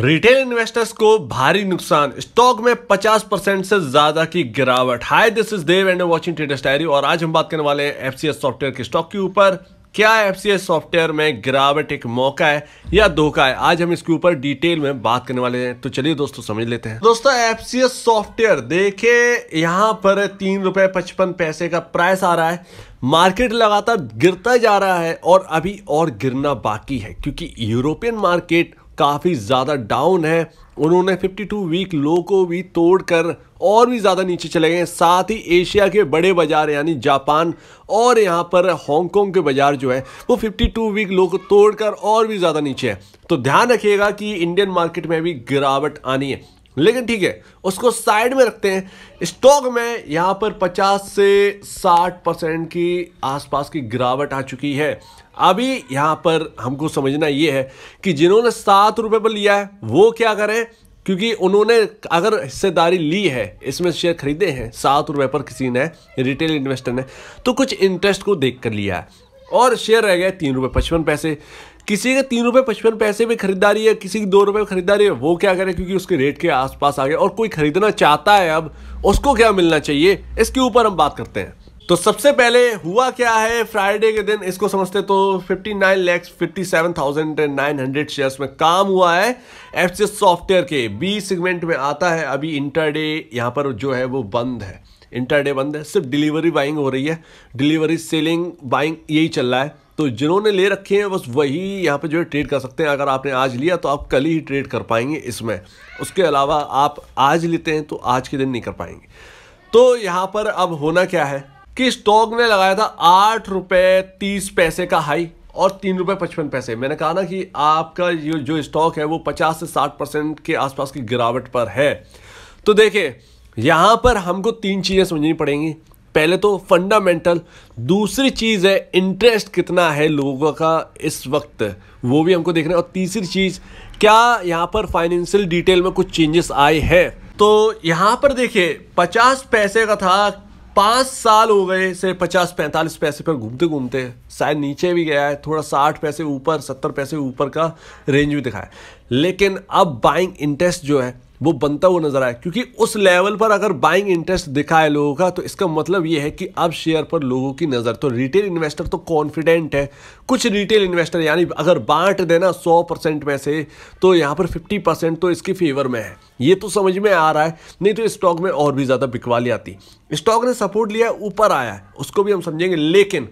Retail investors को भारी नुकसान स्टॉक में 50 परसेंट से ज्यादा की गिरावट hi this is Dev and watching traders diary और आज हम बात करने वाले हैं एफसीएस सॉफ्टवेयर के स्टॉक के ऊपर क्या एफसीएस सॉफ्टवेयर में गिरावट एक मौका है या धोखा है आज हम इसके ऊपर डिटेल में बात करने वाले हैं तो चलिए दोस्तों समझ लेते हैं दोस्तों एफसीएस सॉफ्टवेयर देखे यहाँ पर तीन रुपए पचपन पैसे का प्राइस आ रहा है मार्केट लगातार गिरता जा रहा है और अभी और गिरना बाकी है क्योंकि यूरोपियन मार्केट काफ़ी ज़्यादा डाउन है उन्होंने 52 वीक लो को भी तोड़कर और भी ज़्यादा नीचे चले गए साथ ही एशिया के बड़े बाजार यानी जापान और यहाँ पर हांगकॉन्ग के बाजार जो है वो 52 वीक लो को तोड़कर और भी ज़्यादा नीचे है तो ध्यान रखिएगा कि इंडियन मार्केट में भी गिरावट आनी है लेकिन ठीक है उसको साइड में रखते हैं स्टॉक में यहाँ पर 50 से 60 परसेंट की आसपास की गिरावट आ चुकी है अभी यहाँ पर हमको समझना ये है कि जिन्होंने सात रुपये पर लिया है वो क्या करें क्योंकि उन्होंने अगर हिस्सेदारी ली है इसमें शेयर खरीदे हैं सात रुपये पर किसी ने रिटेल इन्वेस्टर ने तो कुछ इंटरेस्ट को देख कर लिया है और शेयर रह गए तीन रुपये पचपन पैसे किसी के तीन रुपये पचपन पैसे में खरीदारी है किसी की दो रुपये में खरीदारी है वो क्या करे क्योंकि उसके रेट के आसपास आ गया और कोई खरीदना चाहता है अब उसको क्या मिलना चाहिए इसके ऊपर हम बात करते हैं तो सबसे पहले हुआ क्या है फ्राइडे के दिन इसको समझते तो 59 लैक्स हंड्रेड शेयर्स में काम हुआ है एफ सॉफ्टवेयर के बी सेगमेंट में आता है अभी इंटरडे यहाँ पर जो है वो बंद है इंटरडे बंद है सिर्फ डिलीवरी बाइंग हो रही है डिलीवरी सेलिंग बाइंग यही चल रहा है तो जिन्होंने ले रखे हैं बस वही यहाँ पे जो है ट्रेड कर सकते हैं अगर आपने आज लिया तो आप कल ही ट्रेड कर पाएंगे इसमें उसके अलावा आप आज लेते हैं तो आज के दिन नहीं कर पाएंगे तो यहाँ पर अब होना क्या है कि स्टॉक ने लगाया था आठ रुपये तीस पैसे का हाई और तीन रुपये पचपन पैसे मैंने कहा ना कि आपका ये जो स्टॉक है वो पचास से साठ परसेंट के आसपास की गिरावट पर है तो देखिए यहाँ पर हमको तीन चीज़ें समझनी पड़ेंगी पहले तो फंडामेंटल दूसरी चीज़ है इंटरेस्ट कितना है लोगों का इस वक्त वो भी हमको देखना है और तीसरी चीज़ क्या यहाँ पर फाइनेंशियल डिटेल में कुछ चेंजेस आए हैं तो यहाँ पर देखिए पचास पैसे का था पाँच साल हो गए से पचास पैंतालीस पैसे पर घूमते घूमते शायद नीचे भी गया है थोड़ा साठ पैसे ऊपर सत्तर पैसे ऊपर का रेंज भी दिखाया लेकिन अब बाइंग इंटरेस्ट जो है वो बनता हुआ नजर आया क्योंकि उस लेवल पर अगर बाइंग इंटरेस्ट दिखा है लोगों का तो इसका मतलब ये है कि अब शेयर पर लोगों की नज़र तो रिटेल इन्वेस्टर तो कॉन्फिडेंट है कुछ रिटेल इन्वेस्टर यानी अगर बांट देना सौ परसेंट में से तो यहाँ पर फिफ्टी परसेंट तो इसके फेवर में है ये तो समझ में आ रहा है नहीं तो स्टॉक में और भी ज़्यादा बिकवाली आती स्टॉक ने सपोर्ट लिया ऊपर आया है उसको भी हम समझेंगे लेकिन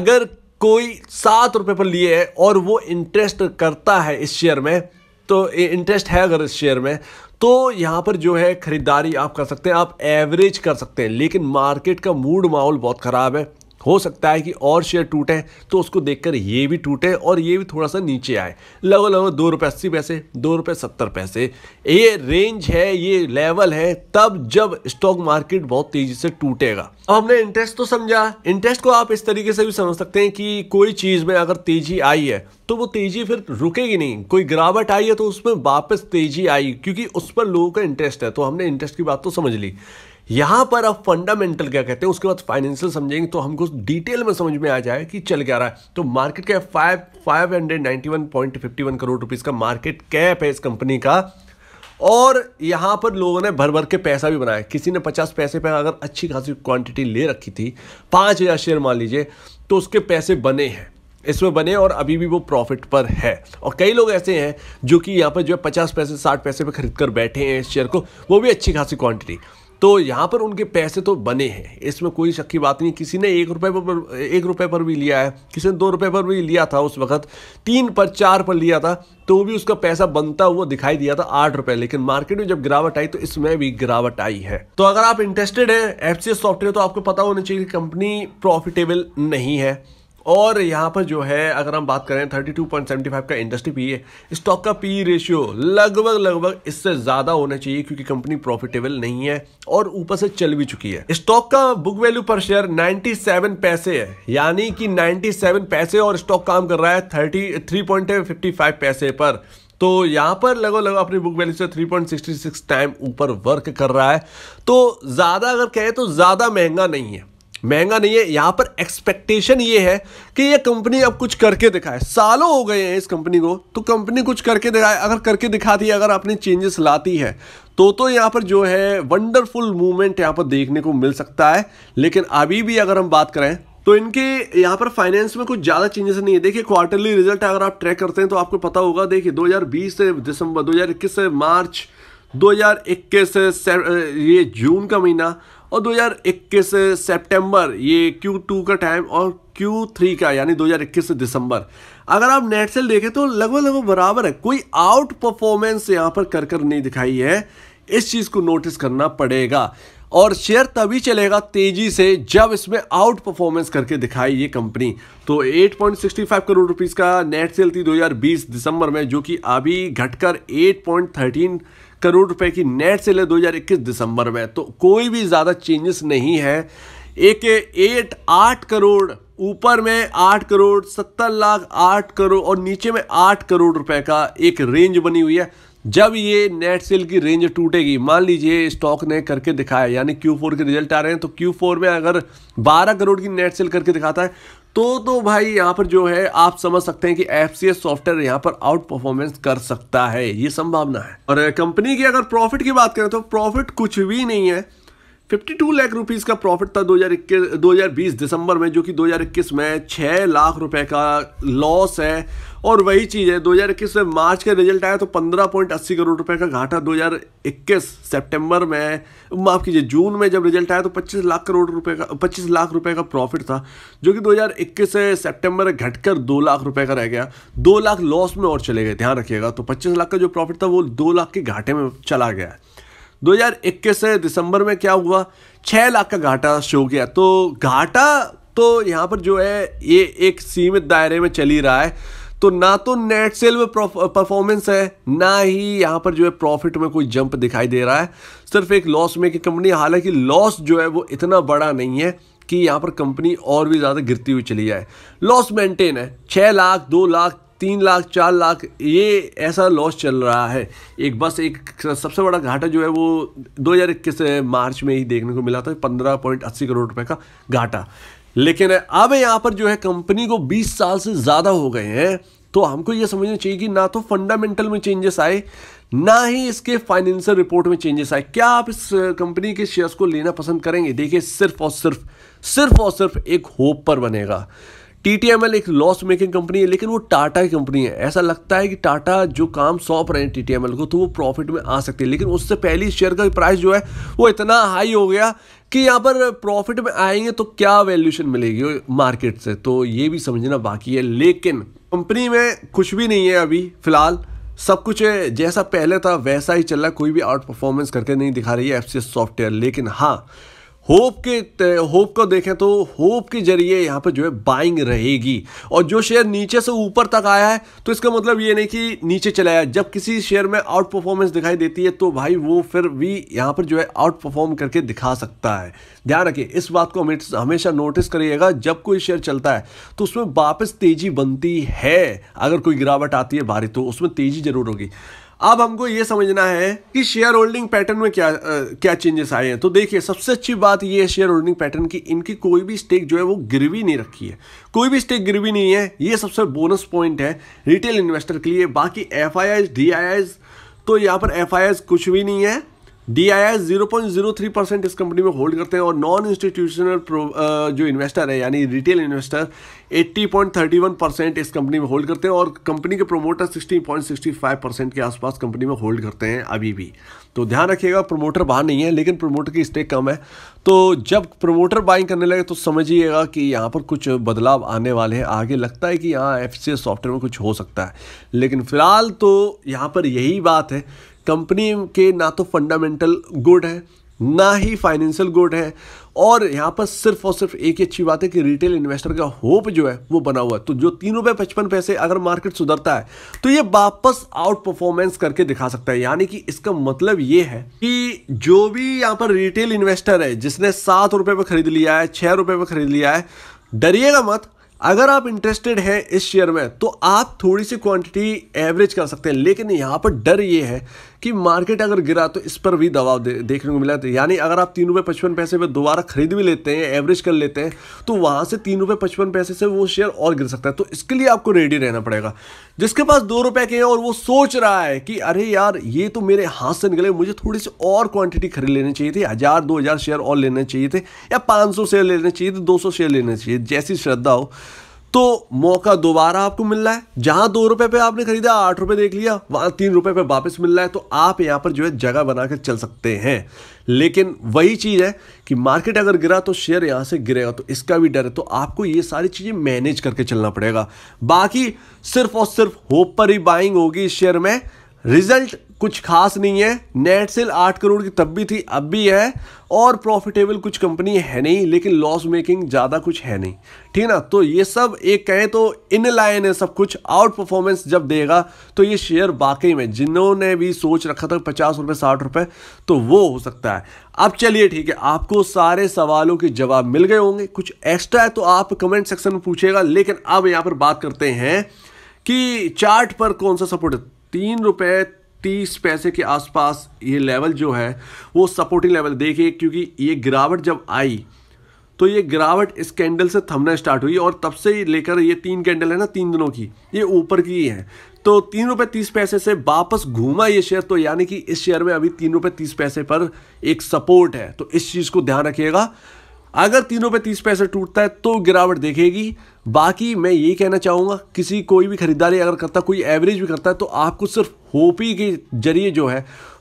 अगर कोई सात रुपये पर लिए है और वो इंटरेस्ट करता है इस शेयर में तो इंटरेस्ट है अगर इस शेयर में तो यहाँ पर जो है ख़रीदारी आप कर सकते हैं आप एवरेज कर सकते हैं लेकिन मार्केट का मूड माहौल बहुत ख़राब है हो सकता है कि और शेयर टूटे तो उसको देखकर ये भी टूटे और ये भी थोड़ा सा नीचे आए लगभग लगभग दो रुपये अस्सी पैसे दो रुपये सत्तर पैसे ये रेंज है ये लेवल है तब जब स्टॉक मार्केट बहुत तेजी से टूटेगा अब हमने इंटरेस्ट तो समझा इंटरेस्ट को आप इस तरीके से भी समझ सकते हैं कि कोई चीज़ में अगर तेजी आई है तो वो तेजी फिर रुकेगी नहीं कोई गिरावट आई है तो उसमें वापस तेजी आई क्योंकि उस पर लोगों का इंटरेस्ट है तो हमने इंटरेस्ट की बात तो समझ ली यहाँ पर अब फंडामेंटल क्या कहते हैं उसके बाद फाइनेंशियल समझेंगे तो हमको डिटेल में समझ में आ जाए कि चल क्या रहा है तो market cap five five hundred ninety one point fifty one crore rupees का मार्केट कैप है इस कंपनी का और यहाँ पर लोगों ने भर भर के पैसा भी बनाया किसी ने पचास पैसे पर अगर अच्छी खासी क्वांटिटी ले रखी थी पाँच हज़ार शेयर मान लीजिए तो उसके पैसे बने हैं इसमें बने और अभी भी वो प्रॉफिट पर है और कई लोग ऐसे हैं जो कि यहाँ पर जो है पचास पैसे साठ पैसे पर खरीद कर बैठे हैं इस शेयर को वो भी अच्छी खासी क्वांटिटी तो यहाँ पर उनके पैसे तो बने हैं इसमें कोई शक की बात नहीं किसी ने एक रुपये पर एक रुपये पर भी लिया है किसी ने दो रुपये पर भी लिया था उस वक्त तीन पर चार पर लिया था तो भी उसका पैसा बनता हुआ दिखाई दिया था आठ रुपये लेकिन मार्केट में जब गिरावट आई तो इसमें भी गिरावट आई है तो अगर आप इंटरेस्टेड हैं एफ सॉफ्टवेयर तो आपको पता होना चाहिए कि कंपनी प्रॉफिटेबल नहीं है और यहाँ पर जो है अगर हम बात करें 32.75 का इंडस्ट्री पी स्टॉक का पी रेशियो e लगभग लगभग इससे ज़्यादा होना चाहिए क्योंकि कंपनी प्रॉफिटेबल नहीं है और ऊपर से चल भी चुकी है स्टॉक का बुक वैल्यू पर शेयर 97 पैसे है यानी कि 97 पैसे और स्टॉक काम कर रहा है थर्टी पैसे पर तो यहाँ पर लगभग लगभग अपनी बुक वैल्यू से 3.66 टाइम ऊपर वर्क कर रहा है तो ज़्यादा अगर कहें तो ज़्यादा महंगा नहीं है महंगा नहीं है यहाँ पर एक्सपेक्टेशन ये है कि ये कंपनी अब कुछ करके दिखाए सालों हो गए हैं इस कंपनी को तो कंपनी कुछ करके दिखाए अगर करके दिखाती है अगर अपने चेंजेस लाती है तो तो यहाँ पर जो है वंडरफुल मूवमेंट यहाँ पर देखने को मिल सकता है लेकिन अभी भी अगर हम बात करें तो इनके यहाँ पर फाइनेंस में कुछ ज़्यादा चेंजेस नहीं है देखिए क्वार्टरली रिजल्ट अगर आप ट्रैक करते हैं तो आपको पता होगा देखिए दो से दिसंबर दो से मार्च 2021 से ये जून का महीना और 2021 सितंबर ये Q2 का टाइम और Q3 का यानी 2021 दिसंबर अगर आप नेट सेल देखें तो लगभग लगभग बराबर है कोई आउट परफॉर्मेंस यहाँ पर कर कर नहीं दिखाई है इस चीज़ को नोटिस करना पड़ेगा और शेयर तभी चलेगा तेजी से जब इसमें आउट परफॉर्मेंस करके दिखाई ये कंपनी तो 8.65 करोड़ रुपीस का नेट सेल थी 2020 दिसंबर में जो कि अभी घटकर 8.13 करोड़ रुपए की नेट सेल है 2021 दिसंबर में तो कोई भी ज़्यादा चेंजेस नहीं है एक एट आठ करोड़ ऊपर में आठ करोड़ सत्तर लाख आठ करोड़ और नीचे में आठ करोड़ रुपए का एक रेंज बनी हुई है जब ये नेट सेल की रेंज टूटेगी मान लीजिए स्टॉक ने करके दिखाया यानी Q4 के रिजल्ट आ रहे हैं तो Q4 में अगर 12 करोड़ की नेट सेल करके दिखाता है तो तो भाई यहाँ पर जो है आप समझ सकते हैं कि एफ सॉफ्टवेयर यहाँ पर आउट परफॉर्मेंस कर सकता है ये संभावना है और कंपनी की अगर प्रॉफिट की बात करें तो प्रॉफिट कुछ भी नहीं है 52 लाख रुपीस का प्रॉफिट था 2021 2020 दिसंबर में जो कि 2021 में 6 लाख रुपए का लॉस है और वही चीज़ है 2021 में मार्च का रिजल्ट आया तो 15.80 करोड़ रुपए का घाटा 2021 सितंबर में माफ़ कीजिए जून में जब रिजल्ट आया तो 25 लाख करोड़ रुपए का 25 लाख रुपए का प्रॉफिट था जो कि 2021 से सितंबर घटकर 2 लाख रुपए का रह गया 2 लाख लॉस में और चले गए ध्यान रखिएगा तो 25 लाख का जो प्रॉफिट था वो 2 लाख के घाटे में चला गया 2021 से दिसंबर में क्या हुआ छः लाख का घाटा शो किया तो घाटा तो यहाँ पर जो है ये एक सीमित दायरे में चल ही रहा है तो ना तो नेट सेल में परफॉर्मेंस है ना ही यहाँ पर जो है प्रॉफिट में कोई जंप दिखाई दे रहा है सिर्फ एक लॉस की कंपनी हालांकि लॉस जो है वो इतना बड़ा नहीं है कि यहाँ पर कंपनी और भी ज़्यादा गिरती हुई चली जाए लॉस मेंटेन है छः लाख दो लाख तीन लाख चार लाख ये ऐसा लॉस चल रहा है एक बस एक सबसे बड़ा घाटा जो है वो इक्कीस मार्च में ही देखने को मिला था पंद्रह पॉइंट अस्सी करोड़ रुपए का घाटा लेकिन अब यहाँ पर जो है कंपनी को बीस साल से ज़्यादा हो गए हैं तो हमको ये समझना चाहिए कि ना तो फंडामेंटल में चेंजेस आए ना ही इसके फाइनेंशियल रिपोर्ट में चेंजेस आए क्या आप इस कंपनी के शेयर्स को लेना पसंद करेंगे देखिए सिर्फ और सिर्फ सिर्फ और सिर्फ एक होप पर बनेगा टी टी एम एल एक लॉस मेकिंग कंपनी है लेकिन वो टाटा की कंपनी है ऐसा लगता है कि टाटा जो काम सौंप रहे हैं टी टी एम एल को तो वो प्रॉफिट में आ सकती है लेकिन उससे पहले शेयर का प्राइस जो है वो इतना हाई हो गया कि यहाँ पर प्रॉफिट में आएंगे तो क्या वैल्यूशन मिलेगी मार्केट से तो ये भी समझना बाकी है लेकिन कंपनी में कुछ भी नहीं है अभी फिलहाल सब कुछ जैसा पहले था वैसा ही चल रहा कोई भी आउट परफॉर्मेंस करके नहीं दिखा रही है एफ सॉफ्टवेयर लेकिन हाँ होप के होप को देखें तो होप के जरिए यहाँ पर जो है बाइंग रहेगी और जो शेयर नीचे से ऊपर तक आया है तो इसका मतलब ये नहीं कि नीचे चला आया जब किसी शेयर में आउट परफॉर्मेंस दिखाई देती है तो भाई वो फिर भी यहाँ पर जो है आउट परफॉर्म करके दिखा सकता है ध्यान रखिए इस बात को हमेशा नोटिस करिएगा जब कोई शेयर चलता है तो उसमें वापस तेजी बनती है अगर कोई गिरावट आती है भारी तो उसमें तेजी जरूर होगी अब हमको ये समझना है कि शेयर होल्डिंग पैटर्न में क्या आ, क्या चेंजेस आए हैं तो देखिए सबसे अच्छी बात ये है शेयर होल्डिंग पैटर्न की इनकी कोई भी स्टेक जो है वो गिरवी नहीं रखी है कोई भी स्टेक गिरवी नहीं है ये सबसे बोनस पॉइंट है रिटेल इन्वेस्टर के लिए बाकी एफ आई आई तो यहाँ पर एफ कुछ भी नहीं है D I S zero point zero three percent इस कंपनी में होल्ड करते हैं और नॉन इंस्टीट्यूशनल जो इन्वेस्टर है यानी retail investor eighty point thirty one percent इस कंपनी में होल्ड करते हैं और कंपनी के promoter sixty point sixty five percent के आसपास कंपनी में होल्ड करते हैं अभी भी तो ध्यान रखिएगा प्रोमोटर बाहर नहीं है लेकिन प्रोमोटर की स्टेक कम है तो जब प्रोमोटर बाइंग करने लगे तो समझिएगा कि यहाँ पर कुछ बदलाव आने वाले हैं आगे लगता है कि यहाँ एफ सॉफ्टवेयर में कुछ हो सकता है लेकिन फिलहाल तो यहाँ पर यही बात है कंपनी के ना तो फंडामेंटल गुड है ना ही फाइनेंशियल गुड है और यहाँ पर सिर्फ और सिर्फ एक ही अच्छी बात है कि रिटेल इन्वेस्टर का होप जो है वो बना हुआ है तो जो तीन रुपये पचपन पैसे अगर मार्केट सुधरता है तो ये वापस आउट परफॉर्मेंस करके दिखा सकता है यानी कि इसका मतलब ये है कि जो भी यहाँ पर रिटेल इन्वेस्टर है जिसने सात रुपये पर खरीद लिया है छः रुपये पर खरीद लिया है डरिएगा मत अगर आप इंटरेस्टेड हैं इस शेयर में तो आप थोड़ी सी क्वांटिटी एवरेज कर सकते हैं लेकिन यहाँ पर डर ये है कि मार्केट अगर गिरा तो इस पर भी दबाव दे, देखने को मिला था तो। यानी अगर आप तीन रुपये पचपन पैसे पर दोबारा खरीद भी लेते हैं एवरेज कर लेते हैं तो वहाँ से तीन रुपये पचपन पैसे से वो शेयर और गिर सकता है तो इसके लिए आपको रेडी रहना पड़ेगा जिसके पास दो रुपये के हैं और वो सोच रहा है कि अरे यार ये तो मेरे हाथ से निकले मुझे थोड़ी सी और क्वान्टिटी खरीद लेनी चाहिए थी हज़ार दो हज़ार शेयर और लेने चाहिए थे या पाँच सौ शेयर लेने चाहिए थे दो सौ शेयर लेने चाहिए जैसी श्रद्धा हो तो मौका दोबारा आपको मिल रहा है जहां दो रुपए पे आपने खरीदा आठ रुपए देख लिया वहां तीन रुपए पे वापस मिल रहा है तो आप यहां पर जो है जगह बनाकर चल सकते हैं लेकिन वही चीज़ है कि मार्केट अगर गिरा तो शेयर यहां से गिरेगा तो इसका भी डर है तो आपको ये सारी चीज़ें मैनेज करके चलना पड़ेगा बाकी सिर्फ और सिर्फ होप पर ही बाइंग होगी इस शेयर में रिजल्ट कुछ खास नहीं है नेट सेल आठ करोड़ की तब भी थी अब भी है और प्रॉफिटेबल कुछ कंपनी है नहीं लेकिन लॉस मेकिंग ज़्यादा कुछ है नहीं ठीक है ना तो ये सब एक कहें तो इन लाइन है सब कुछ आउट परफॉर्मेंस जब देगा तो ये शेयर वाकई में जिन्होंने भी सोच रखा था पचास रुपये साठ रुपये तो वो हो सकता है अब चलिए ठीक है आपको सारे सवालों के जवाब मिल गए होंगे कुछ एक्स्ट्रा है तो आप कमेंट सेक्शन में पूछेगा लेकिन अब यहाँ पर बात करते हैं कि चार्ट पर कौन सा सपोर्ट है तीन रुपये तीस पैसे के आसपास ये लेवल जो है वो सपोर्टिंग लेवल देखिए क्योंकि ये गिरावट जब आई तो ये गिरावट इस कैंडल से थमना स्टार्ट हुई और तब से लेकर ये तीन कैंडल है ना तीन दिनों की ये ऊपर की है तो तीन रुपये तीस पैसे से वापस घूमा ये शेयर तो यानी कि इस शेयर में अभी तीन रुपये तीस पैसे पर एक सपोर्ट है तो इस चीज़ को ध्यान रखिएगा अगर तीन रुपये तीस पैसे टूटता है तो गिरावट देखेगी बाकी मैं ये कहना चाहूँगा किसी कोई भी खरीदारी अगर करता कोई एवरेज भी करता है तो आपको सिर्फ होप ही के जरिए जो है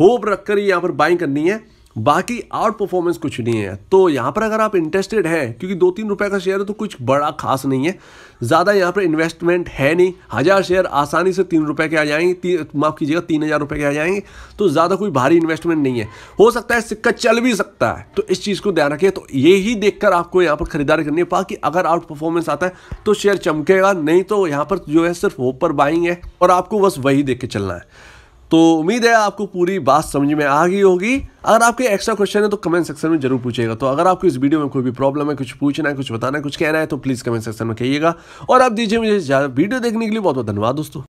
होप रखकर यहाँ पर बाइंग करनी है बाकी आउट परफॉर्मेंस कुछ नहीं है तो यहाँ पर अगर आप इंटरेस्टेड हैं क्योंकि दो तीन रुपये का शेयर है तो कुछ बड़ा खास नहीं है ज़्यादा यहाँ पर इन्वेस्टमेंट है नहीं हज़ार शेयर आसानी से तीन रुपए के आ जाएंगे माफ़ कीजिएगा तीन हज़ार रुपये के आ जाएंगे तो ज़्यादा कोई भारी इन्वेस्टमेंट नहीं है हो सकता है सिक्का चल भी सकता है तो इस चीज़ को ध्यान रखिए तो यही देखकर आपको यहाँ पर खरीदारी करनी है बाकी अगर आउट परफॉर्मेंस आता है तो शेयर चमकेगा नहीं तो यहाँ पर जो है सिर्फ होप पर बाइंग है और आपको बस वही देख के चलना है तो उम्मीद है आपको पूरी बात समझ में आ गई होगी अगर आपके एक्स्ट्रा क्वेश्चन है तो कमेंट सेक्शन में जरूर पूछेगा तो अगर आपको इस वीडियो में कोई भी प्रॉब्लम है कुछ पूछना है कुछ बताना है कुछ कहना है तो प्लीज़ कमेंट सेक्शन में कहिएगा और आप दीजिए मुझे वीडियो देखने के लिए बहुत बहुत धन्यवाद दोस्तों